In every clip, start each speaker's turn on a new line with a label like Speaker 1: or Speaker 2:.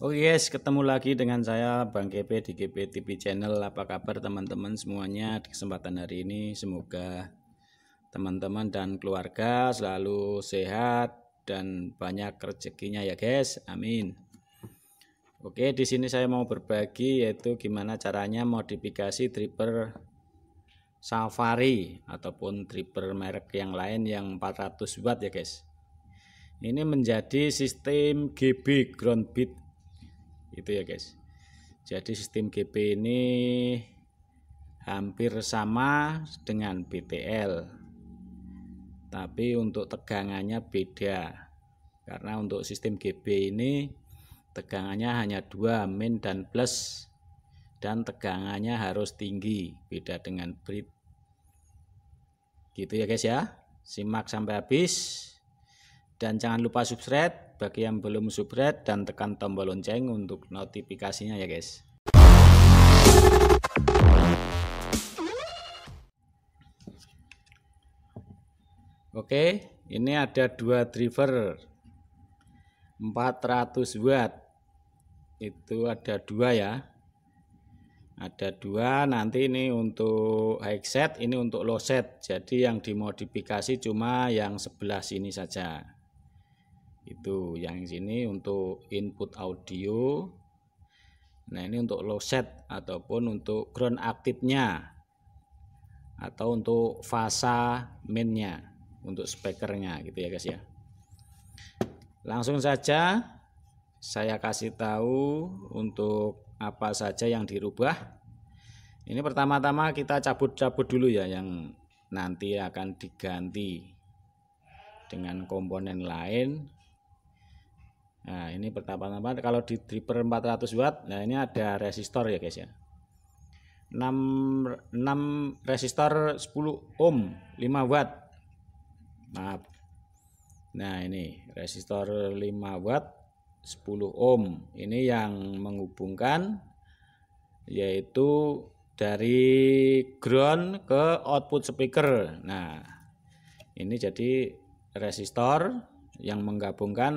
Speaker 1: Oh yes, ketemu lagi dengan saya Bang GP di GP TV Channel. Apa kabar teman-teman semuanya di kesempatan hari ini? Semoga teman-teman dan keluarga selalu sehat dan banyak rezekinya ya guys. Amin. Oke, di sini saya mau berbagi yaitu gimana caranya modifikasi driver Safari ataupun driver merek yang lain yang 400 watt ya guys. Ini menjadi sistem GB ground beat gitu ya guys jadi sistem GP ini hampir sama dengan BTL tapi untuk tegangannya beda karena untuk sistem GB ini tegangannya hanya dua min dan plus dan tegangannya harus tinggi beda dengan brit gitu ya guys ya simak sampai habis dan jangan lupa subscribe bagi yang belum subscribe dan tekan tombol lonceng untuk notifikasinya ya guys. Oke, ini ada dua driver 400 watt. Itu ada dua ya. Ada dua, nanti ini untuk high set, ini untuk low set. Jadi yang dimodifikasi cuma yang sebelah sini saja itu yang sini untuk input audio nah ini untuk low set ataupun untuk ground aktifnya atau untuk fasa mainnya untuk speakernya gitu ya guys ya langsung saja saya kasih tahu untuk apa saja yang dirubah ini pertama-tama kita cabut-cabut dulu ya yang nanti akan diganti dengan komponen lain Nah, ini pertama-tama Kalau di dripper 400 watt, nah ini ada resistor ya guys ya. 6, 6 resistor 10 ohm 5 watt. Maaf. Nah, ini resistor 5 watt 10 ohm. Ini yang menghubungkan yaitu dari ground ke output speaker. Nah, ini jadi resistor yang menggabungkan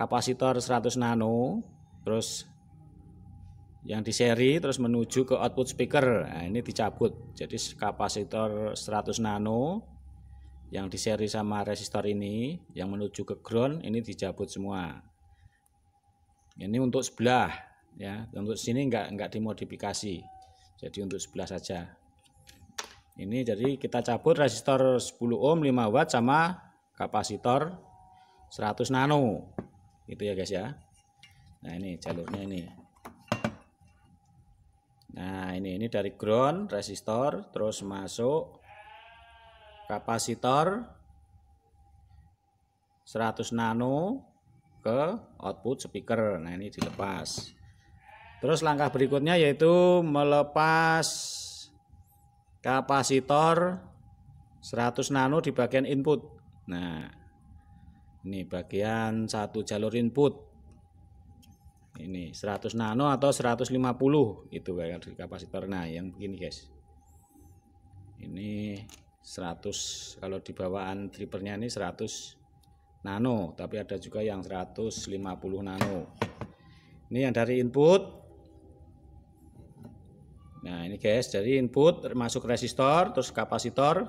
Speaker 1: kapasitor 100 nano terus yang di seri terus menuju ke output speaker nah, ini dicabut jadi kapasitor 100 nano yang di seri sama resistor ini yang menuju ke ground ini dicabut semua ini untuk sebelah ya untuk sini enggak enggak dimodifikasi jadi untuk sebelah saja ini jadi kita cabut resistor 10 ohm 5 watt sama kapasitor 100 nano itu ya guys ya. Nah, ini jalurnya ini. Nah, ini ini dari ground resistor terus masuk kapasitor 100 nano ke output speaker. Nah, ini dilepas. Terus langkah berikutnya yaitu melepas kapasitor 100 nano di bagian input. Nah, ini bagian satu jalur input ini 100 nano atau 150 itu kapasitor nah yang begini guys ini 100 kalau di bawaan drivernya ini 100 nano tapi ada juga yang 150 nano ini yang dari input nah ini guys dari input masuk resistor terus kapasitor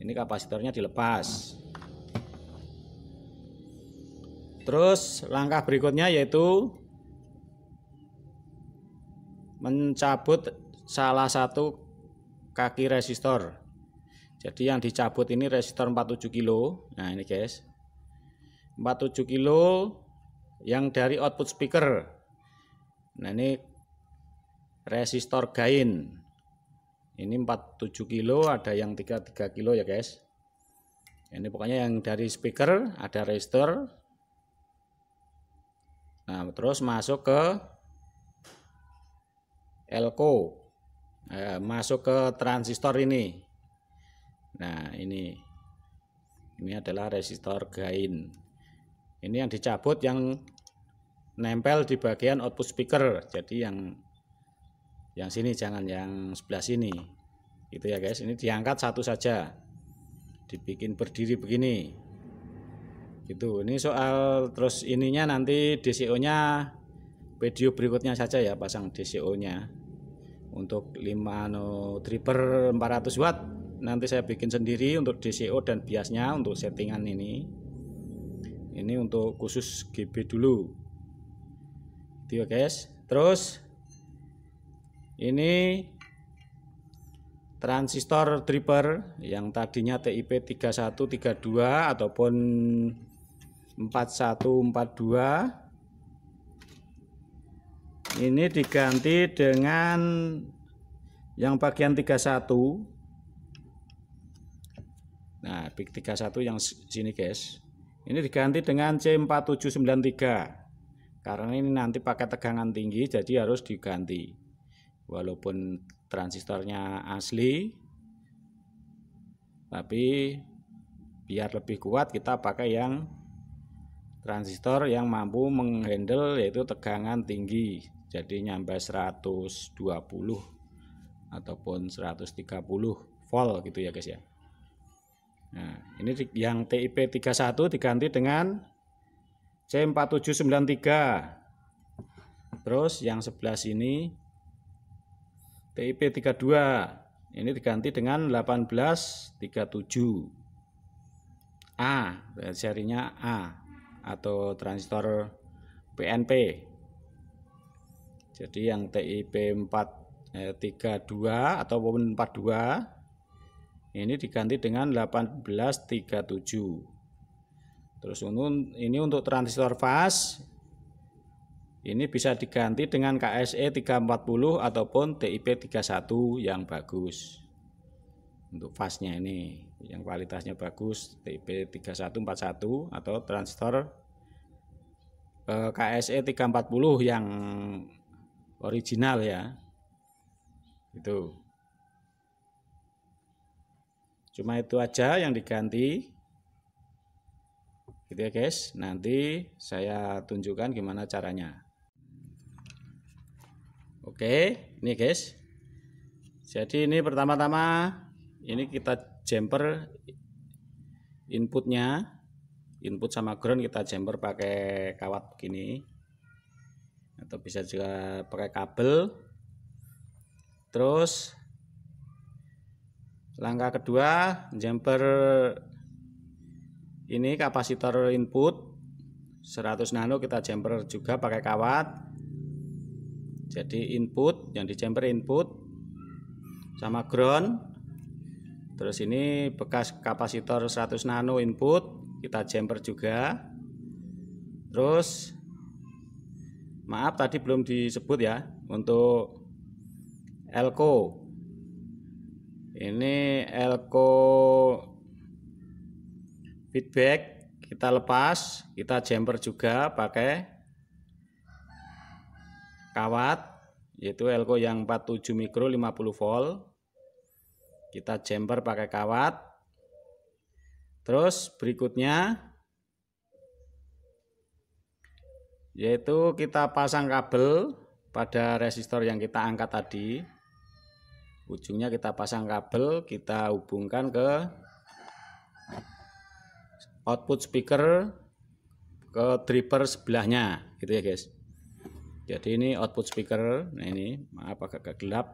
Speaker 1: ini kapasitornya dilepas Terus langkah berikutnya yaitu mencabut salah satu kaki resistor. Jadi yang dicabut ini resistor 47 kilo. Nah, ini guys. 47 kilo yang dari output speaker. Nah, ini resistor gain. Ini 47 kilo, ada yang 33 kilo ya, guys. Ini pokoknya yang dari speaker ada resistor Nah, terus masuk ke elko. Eh, masuk ke transistor ini. Nah, ini. Ini adalah resistor gain. Ini yang dicabut yang nempel di bagian output speaker. Jadi yang yang sini jangan yang sebelah sini. itu ya, guys. Ini diangkat satu saja. Dibikin berdiri begini. Gitu. Ini soal terus ininya nanti DCO-nya video berikutnya saja ya pasang DCO-nya. Untuk 5 no anu, tripper 400 watt nanti saya bikin sendiri untuk DCO dan biasnya untuk settingan ini. Ini untuk khusus GB dulu. Gitu ya guys. Terus ini transistor tripper yang tadinya TIP 3132 ataupun 4142 ini diganti dengan yang bagian 31 nah big 31 yang sini guys ini diganti dengan C4793 karena ini nanti pakai tegangan tinggi jadi harus diganti walaupun transistornya asli tapi biar lebih kuat kita pakai yang transistor yang mampu menghandle yaitu tegangan tinggi jadi nyampe 120 ataupun 130 volt gitu ya guys ya nah ini yang TIP 31 diganti dengan C4793 terus yang sebelah sini TIP 32 ini diganti dengan 1837 A serinya A atau transistor PNP. Jadi yang eh, TIP 4 atau 32 42 ini diganti dengan 1837. Terus ini untuk transistor fast ini bisa diganti dengan KSE 340 ataupun TIP 31 yang bagus untuk fasnya ini yang kualitasnya bagus TIP 3141 atau transistor eh, KSE 340 yang original ya itu cuma itu aja yang diganti gitu ya guys nanti saya tunjukkan gimana caranya oke ini guys jadi ini pertama-tama ini kita jumper inputnya input sama ground kita jumper pakai kawat begini atau bisa juga pakai kabel terus langkah kedua jumper ini kapasitor input 100 nano kita jumper juga pakai kawat jadi input yang di jumper input sama ground Terus ini bekas kapasitor 100 nano input, kita jumper juga. Terus maaf tadi belum disebut ya untuk elko. Ini elko feedback kita lepas, kita jumper juga pakai kawat yaitu elko yang 47 mikro 50 volt kita jumper pakai kawat. Terus berikutnya yaitu kita pasang kabel pada resistor yang kita angkat tadi. Ujungnya kita pasang kabel, kita hubungkan ke output speaker ke driver sebelahnya gitu ya guys jadi ini output speaker nah ini maaf agak gelap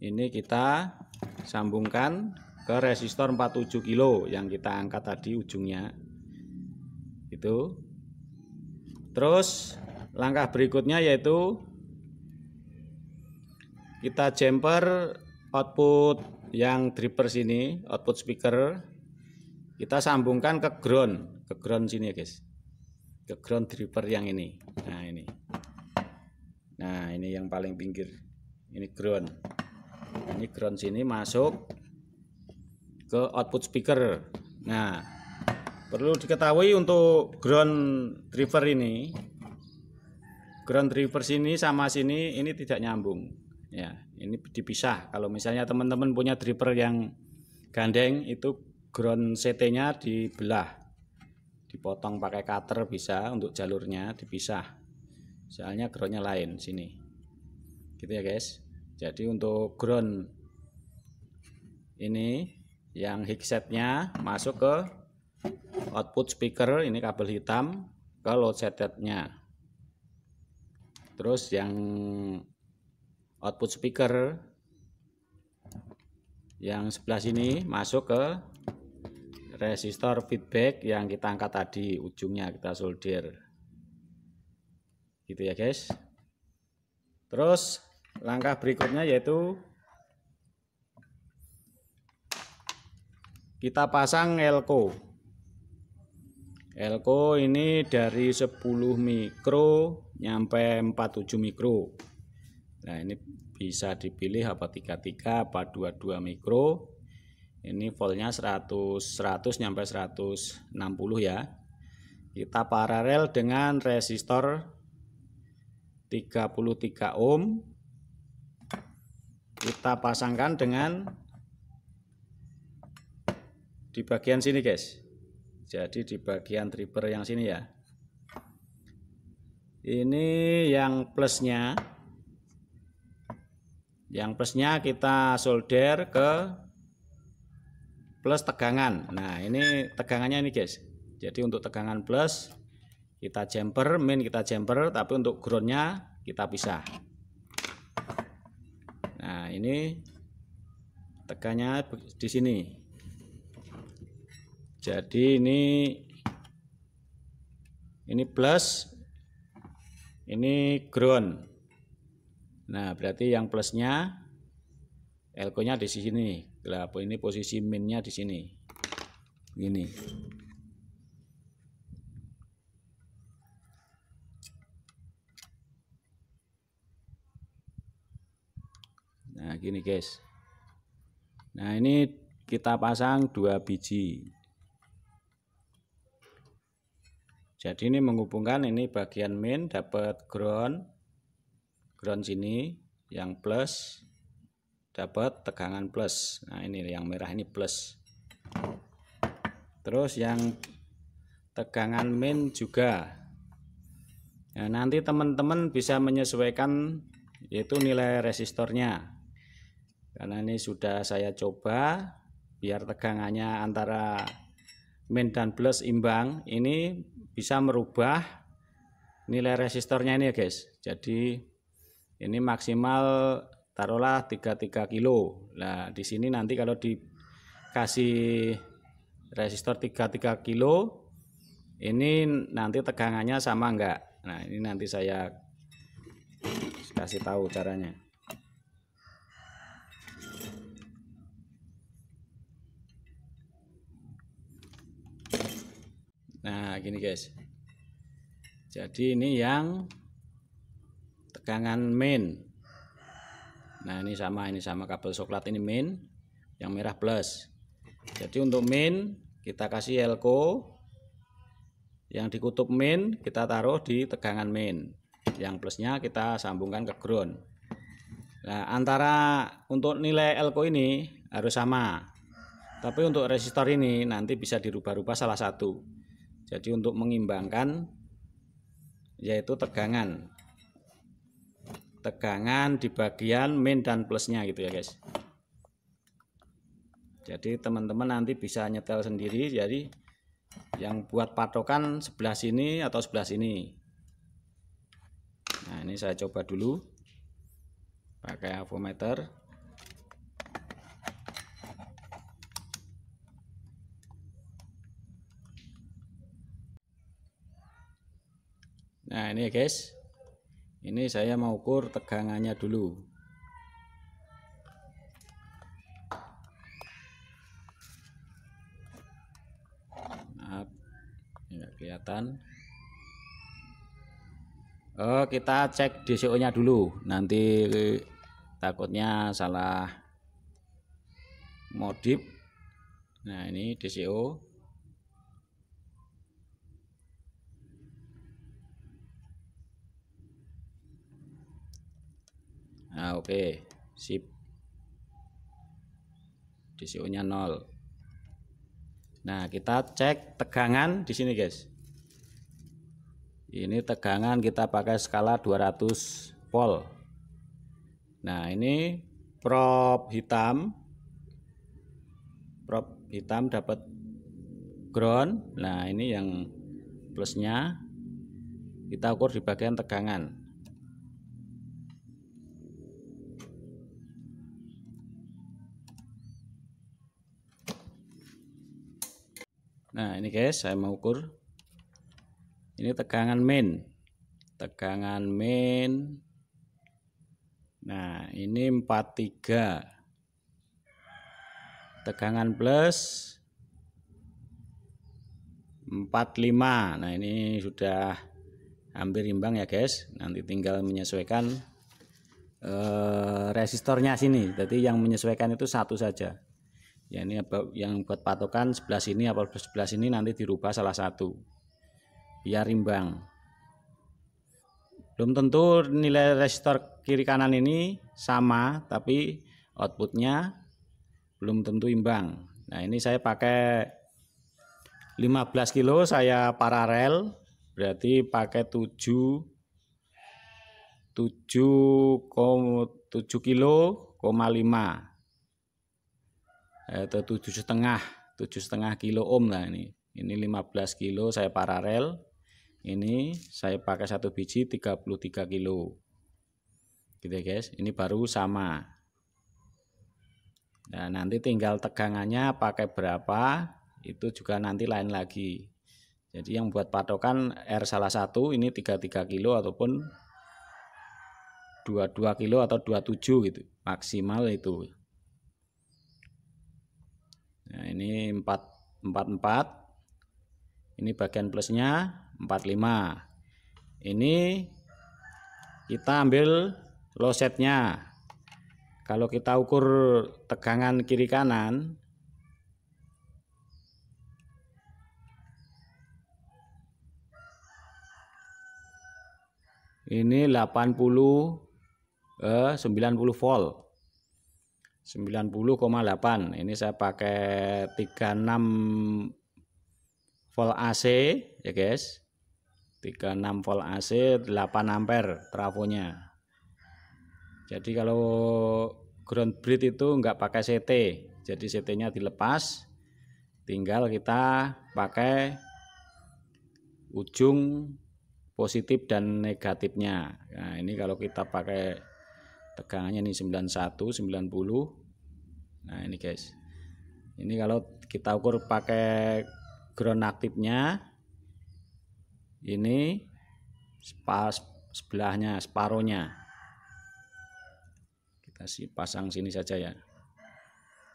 Speaker 1: ini kita sambungkan ke resistor 47 kilo yang kita angkat tadi ujungnya itu terus langkah berikutnya yaitu kita jumper output yang dripper sini output speaker kita sambungkan ke ground ke ground sini ya guys ke ground dripper yang ini nah ini nah ini yang paling pinggir ini ground ini ground sini masuk ke output speaker nah perlu diketahui untuk ground driver ini ground driver sini sama sini ini tidak nyambung ya ini dipisah kalau misalnya teman-teman punya driver yang gandeng itu ground CT nya dibelah dipotong pakai cutter bisa untuk jalurnya dipisah soalnya groundnya lain sini gitu ya guys jadi untuk ground ini yang headsetnya masuk ke output speaker ini kabel hitam ke load setnya terus yang output speaker yang sebelah sini masuk ke resistor feedback yang kita angkat tadi ujungnya kita solder gitu ya guys terus Langkah berikutnya yaitu kita pasang elko. Elko ini dari 10 mikro nyampe 47 mikro. Nah, ini bisa dipilih apa 33 apa 22 mikro. Ini voltnya 100 100 nyampe 160 ya kita paralel dengan resistor 33 ohm kita pasangkan dengan di bagian sini guys jadi di bagian tripper yang sini ya ini yang plusnya yang plusnya kita solder ke plus tegangan nah ini tegangannya ini guys jadi untuk tegangan plus kita jumper main kita jumper tapi untuk groundnya kita pisah Nah, ini tekannya di sini. Jadi ini ini plus ini ground. Nah, berarti yang plusnya elko-nya di sini. Lah, ini posisi minnya di sini. Ini. Nah, gini guys. Nah, ini kita pasang dua biji. Jadi ini menghubungkan ini bagian main dapat ground ground sini yang plus dapat tegangan plus. Nah, ini yang merah ini plus. Terus yang tegangan main juga. Nah, nanti teman-teman bisa menyesuaikan yaitu nilai resistornya karena ini sudah saya coba biar tegangannya antara min dan plus imbang ini bisa merubah nilai resistornya ini ya guys jadi ini maksimal taruhlah 33 kilo nah di sini nanti kalau dikasih resistor 33 kilo ini nanti tegangannya sama enggak nah ini nanti saya kasih tahu caranya gini guys jadi ini yang tegangan main nah ini sama ini sama kabel coklat ini main yang merah plus jadi untuk main kita kasih elko yang di kutub main kita taruh di tegangan main yang plusnya kita sambungkan ke ground nah antara untuk nilai elko ini harus sama tapi untuk resistor ini nanti bisa dirubah-rubah salah satu jadi untuk mengimbangkan yaitu tegangan. Tegangan di bagian min dan plusnya gitu ya guys. Jadi teman-teman nanti bisa nyetel sendiri jadi yang buat patokan sebelah sini atau sebelah sini. Nah, ini saya coba dulu pakai avometer. Nah ini ya guys Ini saya mau ukur tegangannya dulu Maaf Nggak kelihatan Oh, kita cek DCO nya dulu nanti takutnya salah modif nah ini DCO nah oke okay. sip DCO nya 0 nah kita cek tegangan di sini guys ini tegangan kita pakai skala 200 volt nah ini prop hitam prop hitam dapat ground nah ini yang plusnya kita ukur di bagian tegangan Nah ini guys saya mau ukur ini tegangan main tegangan main nah ini 43 tegangan plus 45 nah ini sudah hampir imbang ya guys nanti tinggal menyesuaikan eh, resistornya sini jadi yang menyesuaikan itu satu saja ya ini yang buat patokan sebelah sini apa sebelah sini nanti dirubah salah satu biar rimbang belum tentu nilai resistor kiri kanan ini sama tapi outputnya belum tentu imbang nah ini saya pakai 15 kilo saya paralel berarti pakai 7 7,7 kilo koma 5 atau eh, tujuh setengah tujuh setengah kilo ohm lah ini ini 15 kilo saya paralel ini saya pakai satu biji 33 kilo gitu ya guys ini baru sama nah nanti tinggal tegangannya pakai berapa itu juga nanti lain lagi jadi yang buat patokan R salah satu ini 33 kilo ataupun 22 kilo atau 27 gitu maksimal itu Nah, ini 444. Ini bagian plusnya 45. Ini kita ambil losetnya. Kalau kita ukur tegangan kiri kanan ini 80 eh, 90 volt 90,8 ini saya pakai 36 volt AC ya guys 36 volt AC 8 ampere trafonya jadi kalau ground breed itu enggak pakai CT jadi CT nya dilepas tinggal kita pakai ujung positif dan negatifnya nah ini kalau kita pakai tegangannya ini 91 90 nah ini guys ini kalau kita ukur pakai ground aktifnya ini sepas sebelahnya separohnya kita sih pasang sini saja ya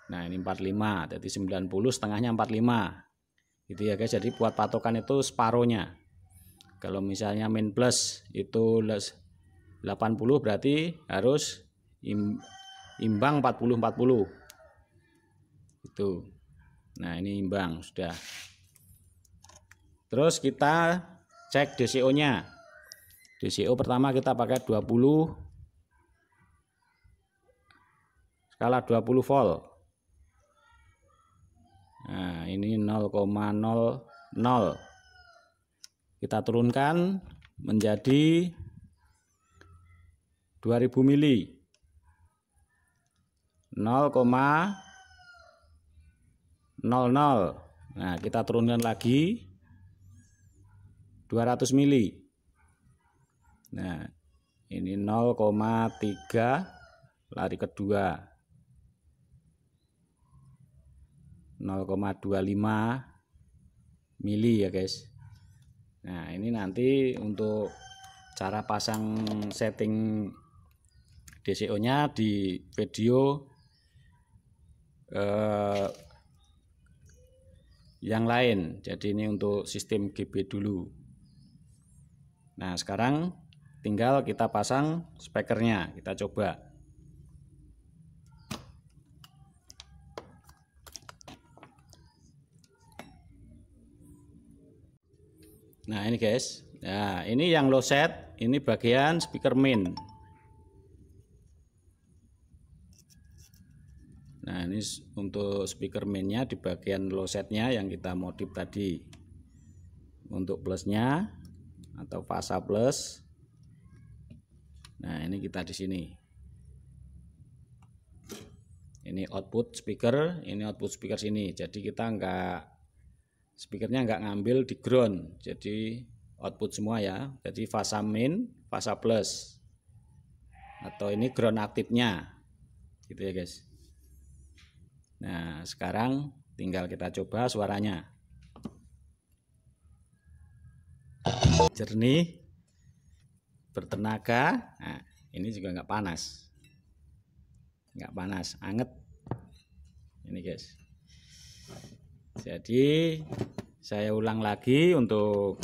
Speaker 1: nah ini 45 jadi 90 setengahnya 45 gitu ya guys jadi buat patokan itu separohnya kalau misalnya min plus itu 80 berarti harus imbang 40 40 itu nah ini imbang sudah terus kita cek DCO nya DCO pertama kita pakai 20 skala 20 volt nah ini 0,00 kita turunkan menjadi 2000 mili 00 nah kita turunkan lagi 200 mili nah ini 0,3 lari kedua 0,25 mili ya guys nah ini nanti untuk cara pasang setting DCO nya di video eh, yang lain. Jadi ini untuk sistem GB dulu. Nah, sekarang tinggal kita pasang spekernya. Kita coba. Nah, ini guys. Nah, ini yang low set, ini bagian speaker main. Nah ini untuk speaker mainnya di bagian low setnya yang kita modif tadi. Untuk plusnya atau fasa plus. Nah ini kita di sini. Ini output speaker, ini output speaker sini. Jadi kita nggak speakernya nggak ngambil di ground. Jadi output semua ya. Jadi fasa min, fasa plus. Atau ini ground aktifnya. Gitu ya guys. Nah, sekarang tinggal kita coba suaranya. Jernih, bertenaga. Nah, ini juga nggak panas. Nggak panas, anget. Ini guys. Jadi saya ulang lagi untuk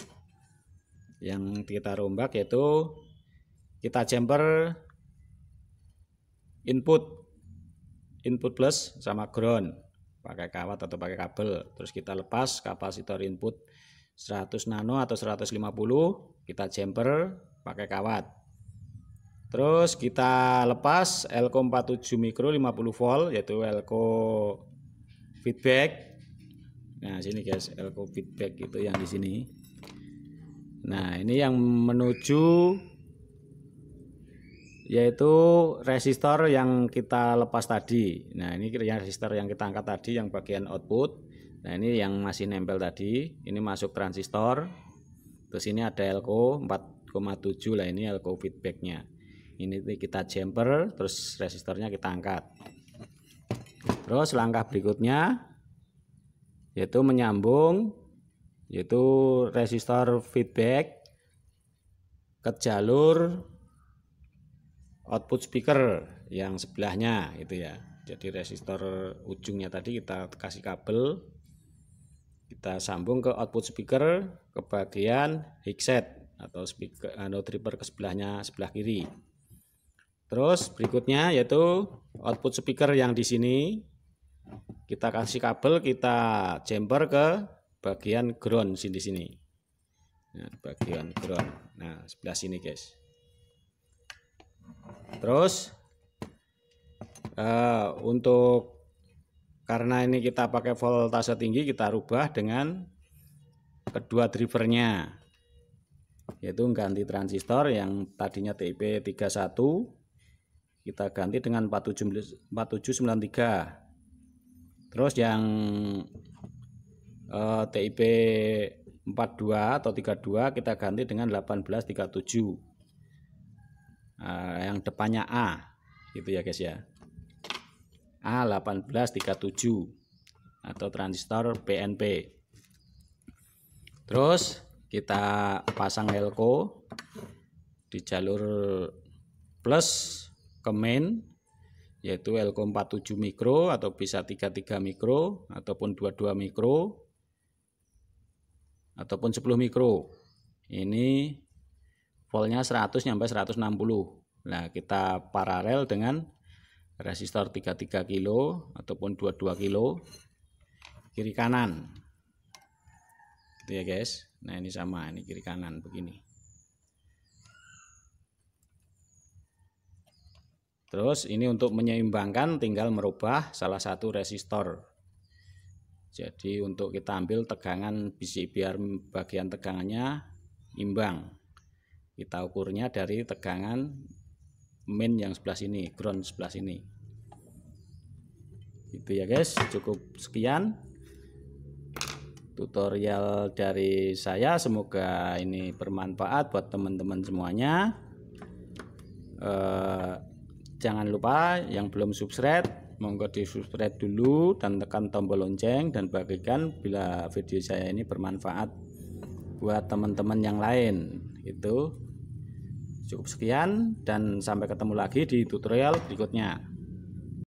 Speaker 1: yang kita rombak yaitu kita jumper input input plus sama ground pakai kawat atau pakai kabel terus kita lepas kapasitor input 100 nano atau 150 kita jumper pakai kawat terus kita lepas elko 47 mikro 50 volt yaitu elko feedback nah sini guys elko feedback itu yang di sini nah ini yang menuju yaitu resistor yang kita lepas tadi. Nah, ini resistor yang kita angkat tadi yang bagian output. Nah, ini yang masih nempel tadi, ini masuk transistor. Terus ini ada elko 4,7 lah ini elko feedbacknya. Ini kita jumper, terus resistornya kita angkat. Terus langkah berikutnya yaitu menyambung yaitu resistor feedback ke jalur output speaker yang sebelahnya itu ya jadi resistor ujungnya tadi kita kasih kabel kita sambung ke output speaker ke bagian headset atau speaker atau driver ke sebelahnya sebelah kiri terus berikutnya yaitu output speaker yang di sini kita kasih kabel kita jumper ke bagian ground sini sini nah, bagian ground nah sebelah sini guys terus uh, untuk karena ini kita pakai voltase tinggi kita rubah dengan kedua drivernya yaitu ganti transistor yang tadinya TIP31 kita ganti dengan 4793 terus yang eh, TIP42 atau 32 kita ganti dengan 1837 uh, yang depannya A gitu ya guys ya A1837 atau transistor PNP terus kita pasang helco di jalur plus ke main yaitu helco 47 mikro atau bisa 33 mikro ataupun 22 mikro ataupun 10 mikro ini voltnya 100 sampai 160 nah kita paralel dengan resistor 33 kilo ataupun 22 kilo kiri kanan gitu ya guys nah ini sama ini kiri kanan begini Terus ini untuk menyeimbangkan tinggal merubah salah satu resistor. Jadi untuk kita ambil tegangan biar bagian tegangannya imbang kita ukurnya dari tegangan min yang sebelah sini ground sebelah sini itu ya guys cukup sekian tutorial dari saya semoga ini bermanfaat buat teman-teman semuanya eh, jangan lupa yang belum subscribe monggo di subscribe dulu dan tekan tombol lonceng dan bagikan bila video saya ini bermanfaat buat teman-teman yang lain itu Cukup sekian dan sampai ketemu lagi di tutorial berikutnya.